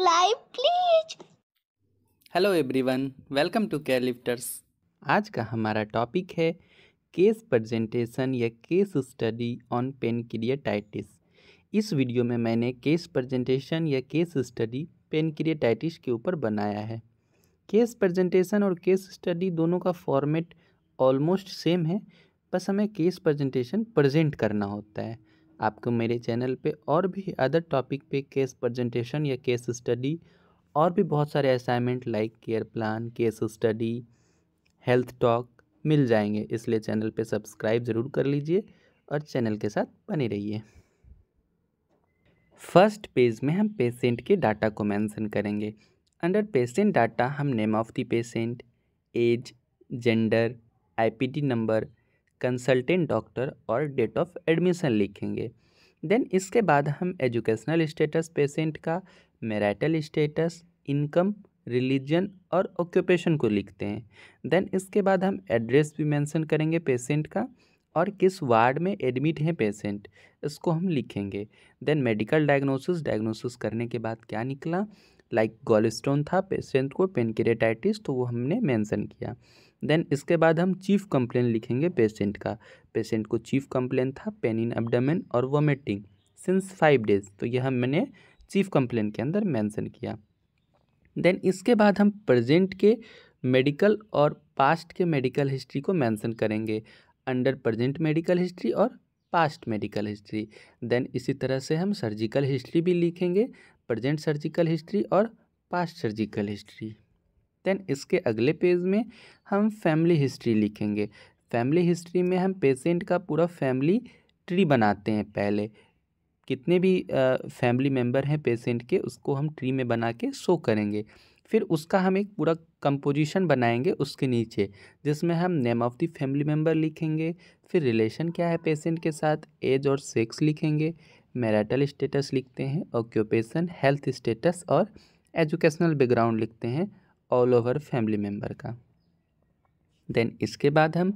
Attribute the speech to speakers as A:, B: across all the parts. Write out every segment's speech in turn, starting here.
A: subscribe please hello everyone welcome to care lifters आज का हमारा टॉपिक है केस प्रेजेंटेशन या केस स्टडी ऑन पेनक्रियाटाइटिस इस वीडियो में मैंने केस प्रेजेंटेशन या केस स्टडी पेनक्रियाटाइटिस के ऊपर बनाया है केस प्रेजेंटेशन और केस स्टडी दोनों का फॉर्मेट ऑलमोस्ट सेम है बस हमें केस प्रेजेंटेशन प्रेजेंट करना होता है आपको मेरे चैनल पे और भी अदर टॉपिक पे केस प्रेजेंटेशन या केस स्टडी और भी बहुत सारे assignment like care plan case study health talk मिल जाएंगे इसलिए चैनल पे सब्सक्राइब ज़रूर कर लीजिए और चैनल के साथ बने रहिए फर्स्ट पेज में हम पेशेंट के डाटा को मेंशन करेंगे अंडर पेशेंट डाटा हम name of the patient age gender IPD number consultant doctor और डेट ऑफ एडमिशन लिखेंगे देन इसके बाद हम एजुकेशनल स्टेटस पेशेंट का मैरिटल स्टेटस इनकम रिलीजन और ऑक्यूपेशन को लिखते हैं देन इसके बाद हम एड्रेस भी मेंशन करेंगे पेशेंट का और किस वार्ड में एडमिट है पेशेंट इसको हम लिखेंगे देन मेडिकल डायग्नोसिस डायग्नोसिस करने के बाद क्या निकला लाइक like, गॉलस्टोन था पेशेंट को पेनक्रेटाइटिस तो वो हमने मेंशन किया देन इसके बाद हम चीफ कंप्लेन लिखेंगे पेशेंट का पेशेंट को चीफ कंप्लेन था पेन इन एबडामेन और वोमिटिंग सिंस फाइव डेज तो यह मैंने चीफ कंप्लेन के अंदर मेंशन किया देन इसके बाद हम प्रेजेंट के मेडिकल और पास्ट के मेडिकल हिस्ट्री को मेंशन करेंगे अंडर प्रेजेंट मेडिकल हिस्ट्री और पास्ट मेडिकल हिस्ट्री देन इसी तरह से हम सर्जिकल हिस्ट्री भी लिखेंगे प्रेजेंट सर्जिकल हिस्ट्री और पास्ट सर्जिकल हिस्ट्री देन इसके अगले पेज में हम फैमिली हिस्ट्री लिखेंगे फैमिली हिस्ट्री में हम पेशेंट का पूरा फैमिली ट्री बनाते हैं पहले कितने भी फैमिली मेम्बर हैं पेशेंट के उसको हम ट्री में बना के शो करेंगे फिर उसका हम एक पूरा कंपोजिशन बनाएंगे उसके नीचे जिसमें हम name of the family member लिखेंगे फिर रिलेशन क्या है पेशेंट के साथ एज और सेक्स लिखेंगे मैरिटल स्टेटस लिखते हैं ऑक्यूपेशन हेल्थ स्टेटस और एजुकेशनल बैकग्राउंड लिखते हैं ऑल ओवर फैमिली मेम्बर का देन इसके बाद हम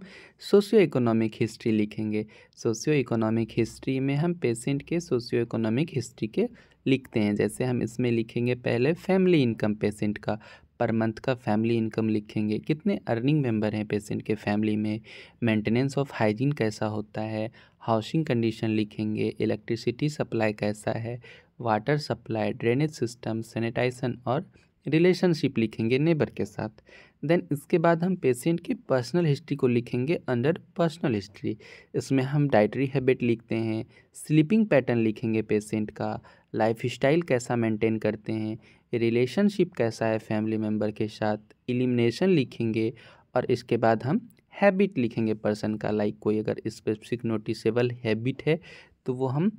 A: सोशियो इकोनॉमिक हिस्ट्री लिखेंगे सोशियो इकोनॉमिक हिस्ट्री में हम पेशेंट के सोशियो इकोनॉमिक हिस्ट्री के लिखते हैं जैसे हम इसमें लिखेंगे पहले फैमिली इनकम पेशेंट का पर मंथ का फैमिली इनकम लिखेंगे कितने अर्निंग मेंबर हैं पेशेंट के फैमिली में मेंटेनेंस ऑफ हाइजीन कैसा होता है हाउसिंग कंडीशन लिखेंगे इलेक्ट्रिसिटी सप्लाई कैसा है water supply drainage system sanitization और रिलेशनशिप लिखेंगे नेबर के साथ देन इसके बाद हम पेशेंट की पर्सनल हिस्ट्री को लिखेंगे अंडर पर्सनल हिस्ट्री इसमें हम डाइटरी हैबिट लिखते हैं स्लीपिंग पैटर्न लिखेंगे पेशेंट का लाइफ स्टाइल कैसा मेंटेन करते हैं रिलेशनशिप कैसा है फैमिली मेम्बर के साथ एलिमिनेशन लिखेंगे और इसके बाद हम हैबिट लिखेंगे पर्सन का लाइक कोई अगर स्पेसिफिक नोटिसेबल हैबिट है तो वो हम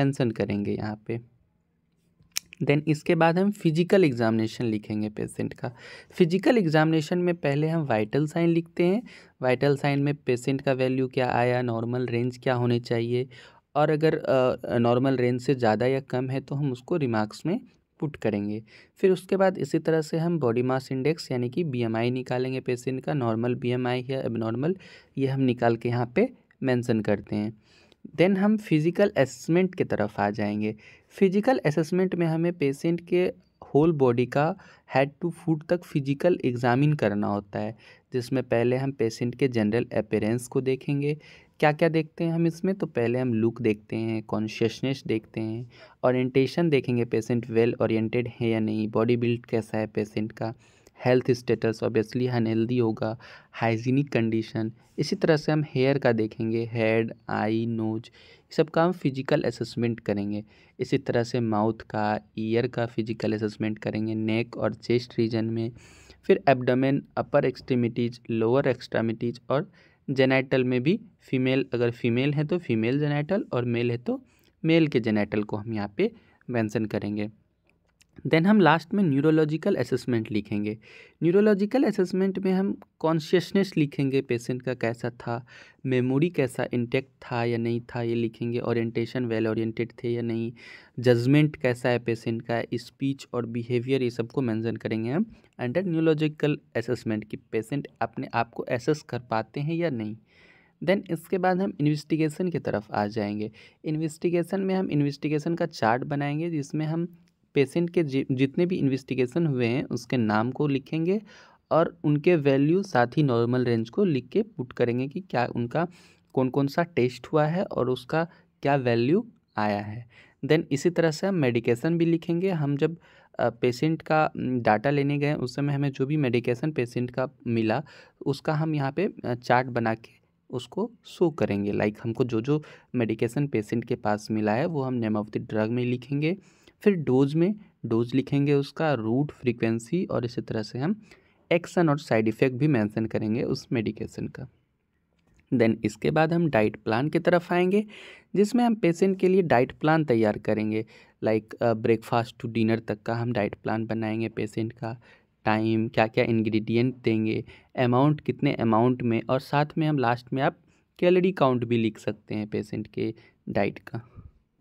A: मेंशन करेंगे यहाँ पे देन इसके बाद हम फिजिकल एग्जामिनेशन लिखेंगे पेशेंट का फिजिकल एग्जामिनेशन में पहले हम वाइटल साइन लिखते हैं वाइटल साइन में पेशेंट का वैल्यू क्या आया नॉर्मल रेंज क्या होने चाहिए और अगर नॉर्मल रेंज से ज़्यादा या कम है तो हम उसको रिमार्क्स में पुट करेंगे फिर उसके बाद इसी तरह से हम बॉडी मास इंडेक्स यानी कि बीएमआई निकालेंगे पेशेंट का नॉर्मल बीएमआई या एबनॉर्मल ये हम निकाल के यहाँ पे मेंशन करते हैं देन हम फिज़िकल असेसमेंट की तरफ आ जाएंगे फिज़िकल असेसमेंट में हमें पेशेंट के होल बॉडी का हेड टू फुट तक फिजिकल एग्ज़ामिन करना होता है जिसमें पहले हम पेशेंट के जनरल अपेरेंस को देखेंगे क्या क्या देखते हैं हम इसमें तो पहले हम लुक देखते हैं कॉन्शियसनेस देखते हैं ओरिएंटेशन देखेंगे पेशेंट वेल ओरिएंटेड है या नहीं बॉडी बिल्ड कैसा है पेशेंट का हेल्थ स्टेटस ऑब्वियसली अनहेल्दी होगा हाइजीनिक कंडीशन इसी तरह से हम हेयर का देखेंगे हेड आई नोज सब का हम फिजिकल असेसमेंट करेंगे इसी तरह से माउथ का ईयर का फिजिकल असेसमेंट करेंगे नेक और चेस्ट रीजन में फिर abdomen upper extremities lower extremities और जेनाइटल में भी फीमेल अगर फीमेल है तो फीमेल जेनाइटल और मेल है तो मेल के जेनाइटल को हम यहाँ पे मेंशन करेंगे देन हम लास्ट में न्यूरोलॉजिकल असेसमेंट लिखेंगे न्यूरोलॉजिकल असेसमेंट में हम कॉन्शियसनेस लिखेंगे पेशेंट का कैसा था मेमोरी कैसा इंटेक्ट था या नहीं था ये लिखेंगे ओरिएंटेशन वेल ओरिएंटेड थे या नहीं जजमेंट कैसा है पेशेंट का स्पीच और बिहेवियर ये सबको मेंशन करेंगे हम अंडर न्यूरोलॉजिकल असेसमेंट कि पेशेंट अपने आप को एसेस कर पाते हैं या नहीं देन इसके बाद हम इन्वेस्टिगेशन की तरफ आ जाएंगे इन्वेस्टिगेशन में हम इन्वेस्टिगेशन का चार्ट बनाएंगे जिसमें हम पेशेंट के जि, जितने भी इन्वेस्टिगेशन हुए हैं उसके नाम को लिखेंगे और उनके वैल्यू साथ ही नॉर्मल रेंज को लिख के पुट करेंगे कि क्या उनका कौन कौन सा टेस्ट हुआ है और उसका क्या वैल्यू आया है देन इसी तरह से हम मेडिकेशन भी लिखेंगे हम जब पेशेंट का डाटा लेने गए उस समय हमें जो भी मेडिकेशन पेशेंट का मिला उसका हम यहाँ पे चार्ट बना के उसको शो करेंगे लाइक like हमको जो जो मेडिकेशन पेशेंट के पास मिला है वो हम नेम ऑफ द ड्रग में लिखेंगे फिर डोज में डोज लिखेंगे उसका रूट फ्रीक्वेंसी और इसी तरह से हम एक्शन और साइड इफ़ेक्ट भी मेंशन करेंगे उस मेडिकेशन का देन इसके बाद हम डाइट प्लान की तरफ आएंगे जिसमें हम पेशेंट के लिए डाइट प्लान तैयार करेंगे लाइक ब्रेकफास्ट टू डिनर तक का हम डाइट प्लान बनाएंगे पेशेंट का टाइम क्या क्या इंग्रेडिएंट देंगे अमाउंट कितने अमाउंट में और साथ में हम लास्ट में आप कैलोरी काउंट भी लिख सकते हैं पेशेंट के डाइट का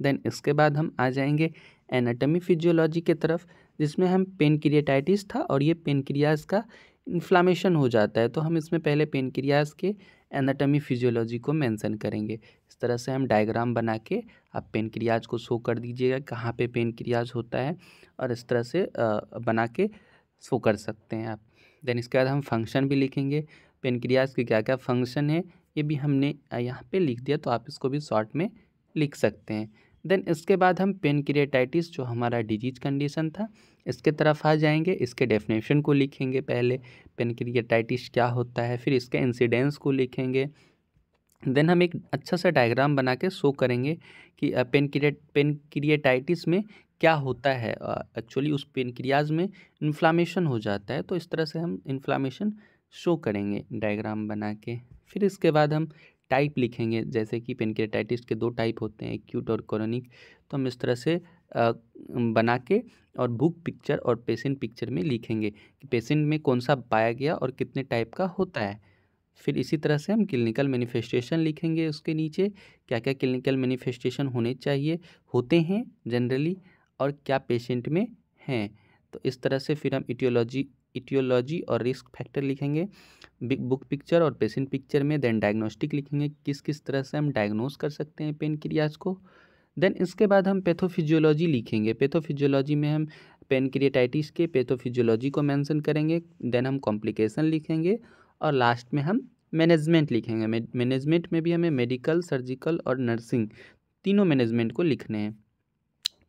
A: देन इसके बाद हम आ जाएंगे एनाटॉमी फिजियोलॉजी के तरफ जिसमें हम पेनक्रियाटाइटिस था और ये पेनक्रियाज का इन्फ्लामेशन हो जाता है तो हम इसमें पहले पेनक्रियाज के एनाटॉमी फिजियोलॉजी को मेंशन करेंगे इस तरह से हम डायग्राम बना के आप पेनक्रियाज को शो कर दीजिएगा कहाँ पे पेनक्रियाज होता है और इस तरह से बना के शो कर सकते हैं आप देन इसके बाद हम फंक्शन भी लिखेंगे पेनक्रियाज के क्या क्या फंक्शन है ये भी हमने यहाँ पे लिख दिया तो आप इसको भी शॉर्ट में लिख सकते हैं देन इसके बाद हम पेनक्रियाटाइटिस जो हमारा डिजीज कंडीशन था इसके तरफ आ जाएंगे इसके डेफिनेशन को लिखेंगे पहले पेनक्रियाटाइटिस क्या होता है फिर इसके इंसिडेंस को लिखेंगे देन हम एक अच्छा सा डायग्राम बना के शो करेंगे कि पेनक्रिया पेनक्रियाटाइटिस में क्या होता है एक्चुअली उस पेनक्रियाज में इन्फ्लामेशन हो जाता है तो इस तरह से हम इन्फ्लामेशन शो करेंगे डायग्राम बना के फिर इसके बाद हम टाइप लिखेंगे जैसे कि पेनक्रेटाइटिस के दो टाइप होते हैं एक्यूट और क्रोनिक तो हम इस तरह से बना के और बुक पिक्चर और पेशेंट पिक्चर में लिखेंगे कि पेशेंट में कौन सा पाया गया और कितने टाइप का होता है फिर इसी तरह से हम क्लिनिकल मैनिफेस्टेशन लिखेंगे उसके नीचे क्या क्या क्लिनिकल मैनिफेस्टेशन होने चाहिए होते हैं जनरली और क्या पेशेंट में हैं तो इस तरह से फिर हम इटियोलॉजी इटियोलॉजी और रिस्क फैक्टर लिखेंगे बुक पिक्चर और पेशेंट पिक्चर में देन डायग्नोस्टिक लिखेंगे किस किस तरह से हम डायग्नोस कर सकते हैं पेन क्रियाज को देन इसके बाद हम पैथोफिजियोलॉजी लिखेंगे पैथोफिजियोलॉजी में हम पेन क्रिएटाइटिस के पैथोफिजियोलॉजी को मेंशन करेंगे देन हम कॉम्प्लिकेशन लिखेंगे और लास्ट में हम मैनेजमेंट लिखेंगे मैनेजमेंट में भी हमें मेडिकल सर्जिकल और नर्सिंग तीनों मैनेजमेंट को लिखने हैं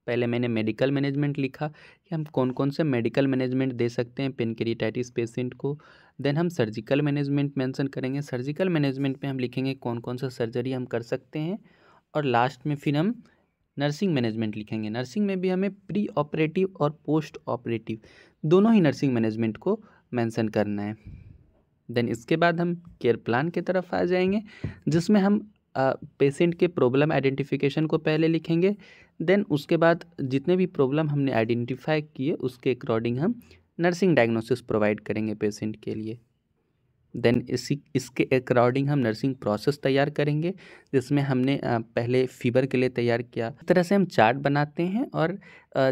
A: पहले मैंने मेडिकल मैनेजमेंट लिखा कि हम कौन कौन से मेडिकल मैनेजमेंट दे सकते हैं पेनक्रिएटाइटिस पेशेंट को देन हम सर्जिकल मैनेजमेंट मेंशन करेंगे सर्जिकल मैनेजमेंट में हम लिखेंगे कौन कौन सा सर्जरी हम कर सकते हैं और लास्ट में फिर हम नर्सिंग मैनेजमेंट लिखेंगे नर्सिंग में भी हमें प्री ऑपरेटिव और पोस्ट ऑपरेटिव दोनों ही नर्सिंग मैनेजमेंट को मैंसन करना है देन इसके बाद हम केयर प्लान की तरफ आ जाएंगे जिसमें हम पेशेंट के प्रॉब्लम आइडेंटिफिकेशन को पहले लिखेंगे देन उसके बाद जितने भी प्रॉब्लम हमने आइडेंटिफाई किए उसके अकॉर्डिंग हम नर्सिंग डायग्नोसिस प्रोवाइड करेंगे पेशेंट के लिए देन इसी इसके अकॉर्डिंग हम नर्सिंग प्रोसेस तैयार करेंगे जिसमें हमने पहले फीवर के लिए तैयार किया इस तरह से हम चार्ट बनाते हैं और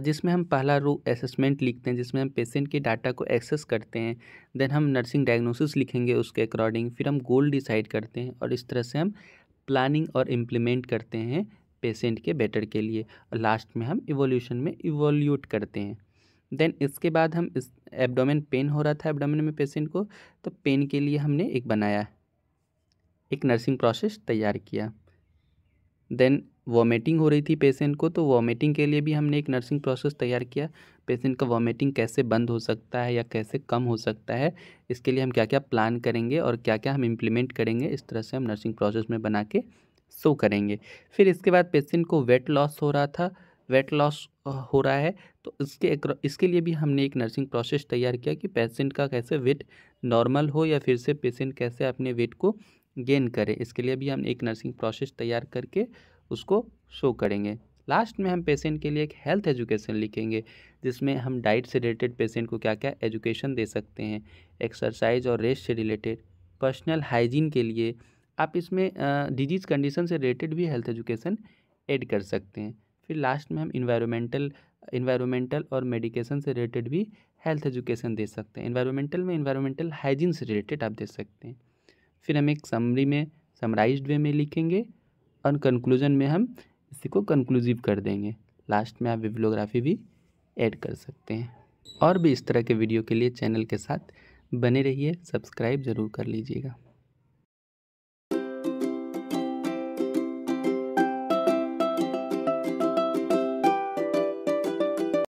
A: जिसमें हम पहला रो असेसमेंट लिखते हैं जिसमें हम पेशेंट के डाटा को एक्सेस करते हैं देन हम नर्सिंग डायग्नोसिस लिखेंगे उसके अकॉर्डिंग फिर हम गोल डिसाइड करते हैं और इस तरह से हम प्लानिंग और इम्प्लीमेंट करते हैं पेशेंट के बेटर के लिए और लास्ट में हम इवोल्यूशन में इवोल्यूट करते हैं देन इसके बाद हम इस एबडोमिन पेन हो रहा था एबडोमिन में पेशेंट को तो पेन के लिए हमने एक बनाया एक नर्सिंग प्रोसेस तैयार किया देन वॉमिटिंग हो रही थी पेशेंट को तो वॉमिटिंग के लिए भी हमने एक नर्सिंग प्रोसेस तैयार किया पेशेंट का वॉमिटिंग कैसे बंद हो सकता है या कैसे कम हो सकता है इसके लिए हम क्या क्या प्लान करेंगे और क्या क्या हम इम्प्लीमेंट करेंगे इस तरह से हम नर्सिंग प्रोसेस में बना के शो करेंगे फिर इसके बाद पेशेंट को वेट लॉस हो रहा था वेट लॉस हो रहा है तो इसके इसके लिए भी हमने एक नर्सिंग प्रोसेस तैयार किया कि पेशेंट का कैसे वेट नॉर्मल हो या फिर से पेशेंट कैसे अपने वेट को गेन करें इसके लिए भी हम एक नर्सिंग प्रोसेस तैयार करके उसको शो करेंगे लास्ट में हम पेशेंट के लिए एक हेल्थ एजुकेशन लिखेंगे जिसमें हम डाइट से रिलेटेड पेशेंट को क्या क्या एजुकेशन दे सकते हैं एक्सरसाइज और रेस्ट से रिलेटेड पर्सनल हाइजीन के लिए आप इसमें डिजीज़ कंडीशन से रिलेटेड भी हेल्थ एजुकेशन ऐड कर सकते हैं फिर लास्ट में हम इन्वायरमेंटल इन्वायरमेंटल और मेडिकेशन से रिलेटेड भी हेल्थ एजुकेशन दे सकते हैं इन्वायरमेंटल में इन्वायरमेंटल हाइजीन से रिलेटेड आप दे सकते हैं फिर हम एक समरी में समराइज वे में लिखेंगे और कंक्लूजन में हम इसी को कंक्लूसिव कर देंगे लास्ट में आप विवलोग्राफी भी ऐड कर सकते हैं और भी इस तरह के वीडियो के लिए चैनल के साथ बने रहिए सब्सक्राइब ज़रूर कर लीजिएगा